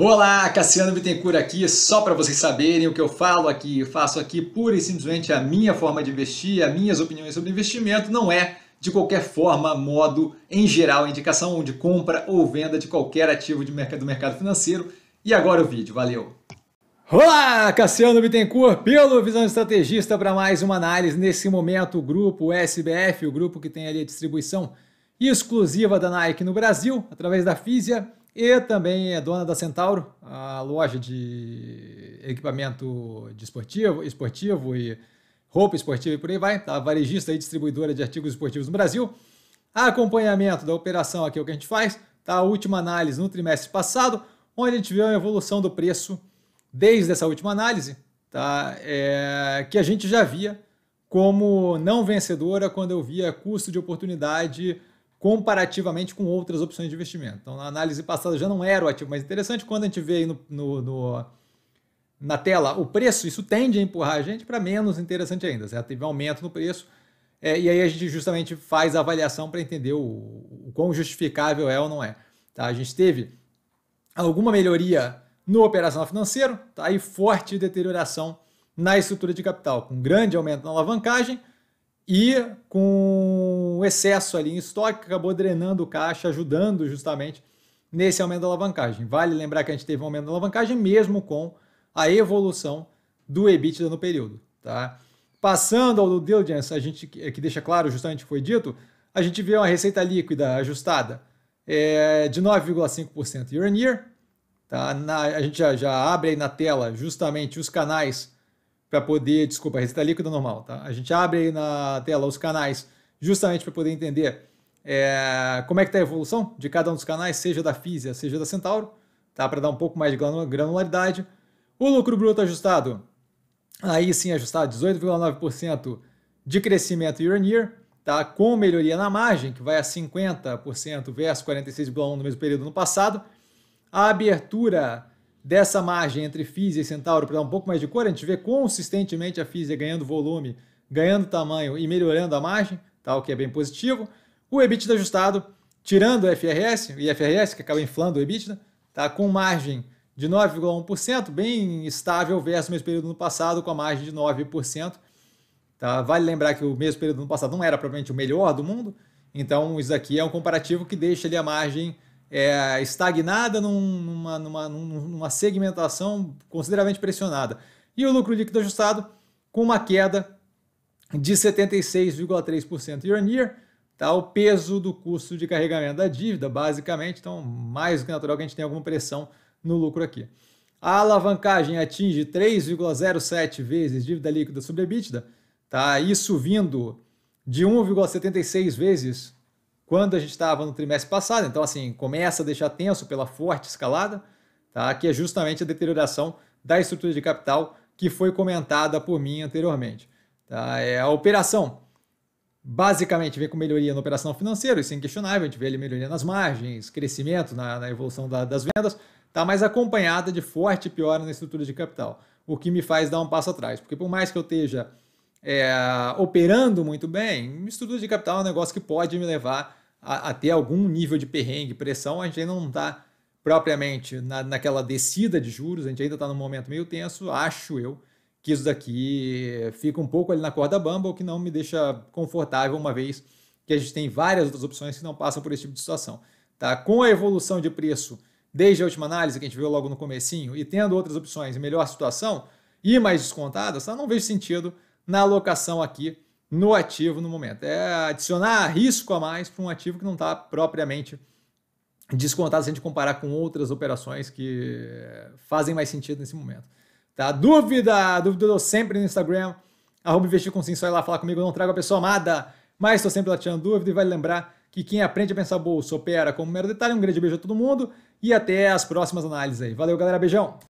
Olá, Cassiano Bittencourt aqui, só para vocês saberem o que eu falo aqui, eu faço aqui pura e simplesmente a minha forma de investir, as minhas opiniões sobre investimento, não é de qualquer forma, modo, em geral, indicação de compra ou venda de qualquer ativo de mercado, do mercado financeiro. E agora o vídeo, valeu! Olá, Cassiano Bittencourt, pelo Visão Estrategista, para mais uma análise. Nesse momento, o grupo SBF, o grupo que tem ali a distribuição exclusiva da Nike no Brasil, através da Físia, e também é dona da Centauro, a loja de equipamento de esportivo, esportivo e roupa esportiva e por aí vai, tá? varejista e distribuidora de artigos esportivos no Brasil. Acompanhamento da operação aqui é o que a gente faz, tá? a última análise no trimestre passado, onde a gente viu a evolução do preço desde essa última análise, tá? É, que a gente já via como não vencedora quando eu via custo de oportunidade comparativamente com outras opções de investimento. Então, na análise passada já não era o ativo mais interessante. Quando a gente vê aí no, no, no na tela o preço, isso tende a empurrar a gente para menos interessante ainda. Certo? Teve um aumento no preço. É, e aí a gente justamente faz a avaliação para entender o, o quão justificável é ou não é. Tá? A gente teve alguma melhoria no operacional financeiro tá? e forte deterioração na estrutura de capital, com grande aumento na alavancagem e com um excesso ali em estoque que acabou drenando o caixa, ajudando justamente nesse aumento da alavancagem. Vale lembrar que a gente teve um aumento da alavancagem mesmo com a evolução do EBITDA no período. Tá? Passando ao due diligence, a gente, é que deixa claro justamente o que foi dito, a gente vê uma receita líquida ajustada é, de 9,5% year on year. Tá? Na, a gente já, já abre aí na tela justamente os canais para poder, desculpa, receita líquida normal, tá? A gente abre aí na tela os canais justamente para poder entender é, como é que está a evolução de cada um dos canais, seja da Físia, seja da Centauro, tá? para dar um pouco mais de granularidade. O lucro bruto ajustado, aí sim ajustado 18,9% de crescimento year on year, tá? com melhoria na margem, que vai a 50% versus 46,1% no mesmo período no passado. A abertura dessa margem entre Físia e Centauro para dar um pouco mais de cor, a gente vê consistentemente a Físia ganhando volume, ganhando tamanho e melhorando a margem tá? o que é bem positivo. O EBITDA ajustado, tirando o FRS, o IFRS, que acaba inflando o EBITDA, tá? com margem de 9,1%, bem estável versus o mesmo período no passado, com a margem de 9%. Tá? Vale lembrar que o mesmo período no passado não era provavelmente o melhor do mundo, então isso aqui é um comparativo que deixa ali a margem é, estagnada numa, numa, numa segmentação consideravelmente pressionada. E o lucro líquido ajustado com uma queda de 76,3% year on year, tá? o peso do custo de carregamento da dívida, basicamente, então mais do que natural que a gente tenha alguma pressão no lucro aqui. A alavancagem atinge 3,07 vezes dívida líquida sobre EBITDA, tá? isso vindo de 1,76 vezes quando a gente estava no trimestre passado, então assim, começa a deixar tenso pela forte escalada, tá? que é justamente a deterioração da estrutura de capital que foi comentada por mim anteriormente. Tá? É a operação. Basicamente, vem com melhoria na operação financeira, isso é inquestionável, a gente vê ali melhoria nas margens, crescimento na, na evolução da, das vendas, tá mais acompanhada de forte piora na estrutura de capital, o que me faz dar um passo atrás, porque por mais que eu esteja é, operando muito bem, estrutura de capital é um negócio que pode me levar a, a ter algum nível de perrengue, pressão, a gente ainda não está propriamente na, naquela descida de juros, a gente ainda está num momento meio tenso, acho eu, que isso daqui fica um pouco ali na corda bamba, o que não me deixa confortável, uma vez que a gente tem várias outras opções que não passam por esse tipo de situação. Tá? Com a evolução de preço desde a última análise que a gente viu logo no comecinho e tendo outras opções em melhor situação e mais descontadas, tá? não vejo sentido na alocação aqui no ativo no momento. É adicionar risco a mais para um ativo que não está propriamente descontado se a gente comparar com outras operações que fazem mais sentido nesse momento. Tá? Dúvida, dúvida sempre no Instagram, arroba investir com sim, só ir lá falar comigo, eu não trago a pessoa amada, mas estou sempre lá tirando dúvida e vai vale lembrar que quem aprende a pensar bolsa opera como mero detalhe. Um grande beijo a todo mundo e até as próximas análises aí. Valeu, galera, beijão!